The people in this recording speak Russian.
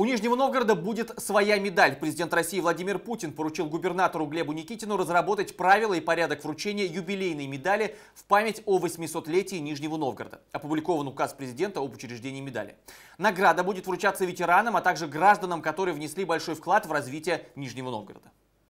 У Нижнего Новгорода будет своя медаль. Президент России Владимир Путин поручил губернатору Глебу Никитину разработать правила и порядок вручения юбилейной медали в память о 800-летии Нижнего Новгорода. Опубликован указ президента об учреждении медали. Награда будет вручаться ветеранам, а также гражданам, которые внесли большой вклад в развитие Нижнего Новгорода.